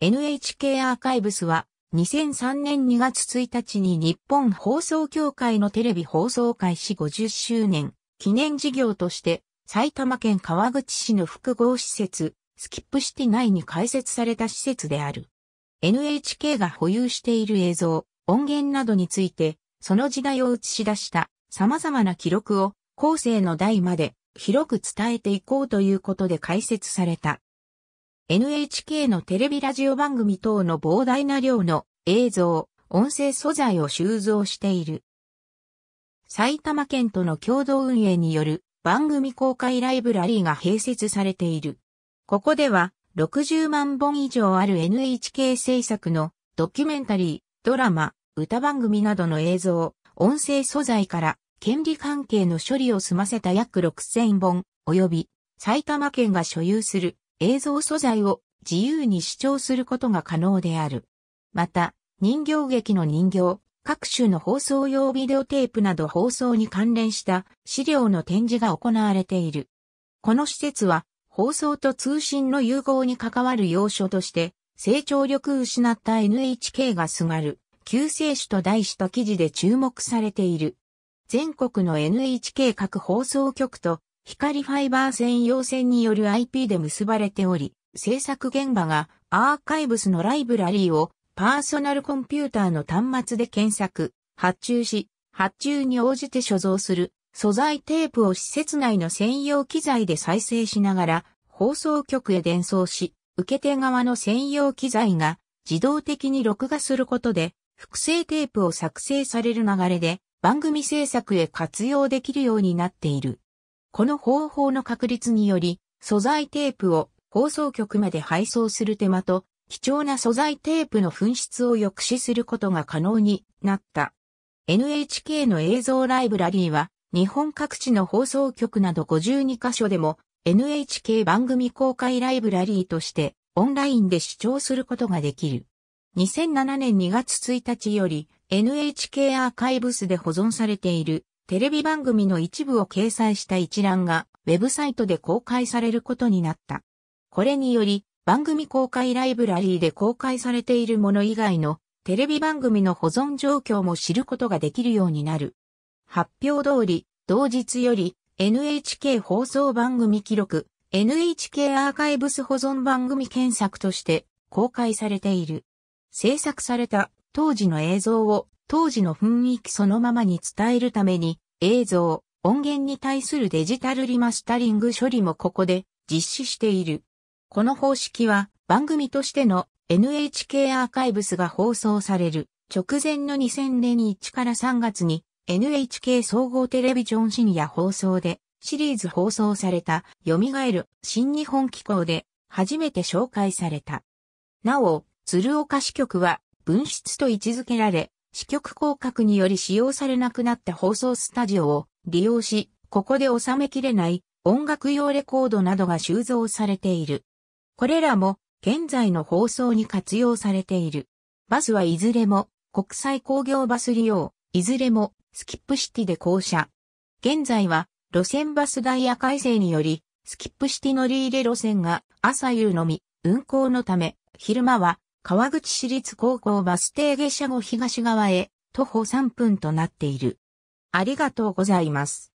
NHK アーカイブスは2003年2月1日に日本放送協会のテレビ放送開始50周年記念事業として埼玉県川口市の複合施設スキップシティ内に開設された施設である。NHK が保有している映像、音源などについてその時代を映し出した様々な記録を後世の代まで広く伝えていこうということで開設された NHK のテレビラジオ番組等の膨大な量の映像、音声素材を収蔵している。埼玉県との共同運営による番組公開ライブラリーが併設されている。ここでは60万本以上ある NHK 制作のドキュメンタリー、ドラマ、歌番組などの映像、音声素材から権利関係の処理を済ませた約6000本、及び埼玉県が所有する映像素材を自由に視聴することが可能である。また、人形劇の人形、各種の放送用ビデオテープなど放送に関連した資料の展示が行われている。この施設は放送と通信の融合に関わる要所として成長力失った NHK がすがる救世主と題した記事で注目されている。全国の NHK 各放送局と光ファイバー専用線による IP で結ばれており、制作現場がアーカイブスのライブラリーをパーソナルコンピューターの端末で検索、発注し、発注に応じて所蔵する素材テープを施設内の専用機材で再生しながら放送局へ伝送し、受け手側の専用機材が自動的に録画することで複製テープを作成される流れで番組制作へ活用できるようになっている。この方法の確立により、素材テープを放送局まで配送する手間と、貴重な素材テープの紛失を抑止することが可能になった。NHK の映像ライブラリーは、日本各地の放送局など52カ所でも、NHK 番組公開ライブラリーとして、オンラインで視聴することができる。2007年2月1日より、NHK アーカイブスで保存されているテレビ番組の一部を掲載した一覧がウェブサイトで公開されることになった。これにより番組公開ライブラリーで公開されているもの以外のテレビ番組の保存状況も知ることができるようになる。発表通り、同日より NHK 放送番組記録 NHK アーカイブス保存番組検索として公開されている。制作された当時の映像を当時の雰囲気そのままに伝えるために、映像、音源に対するデジタルリマスタリング処理もここで実施している。この方式は番組としての NHK アーカイブスが放送される直前の2000年1から3月に NHK 総合テレビジョン深夜放送でシリーズ放送された蘇る新日本機構で初めて紹介された。なお、鶴岡支局は分室と位置づけられ、支局広角により使用されなくなった放送スタジオを利用し、ここで収めきれない音楽用レコードなどが収蔵されている。これらも現在の放送に活用されている。バスはいずれも国際工業バス利用、いずれもスキップシティで降車。現在は路線バスダイヤ改正により、スキップシティ乗り入れ路線が朝夕のみ運行のため、昼間は川口市立高校バス停下車後東側へ徒歩3分となっている。ありがとうございます。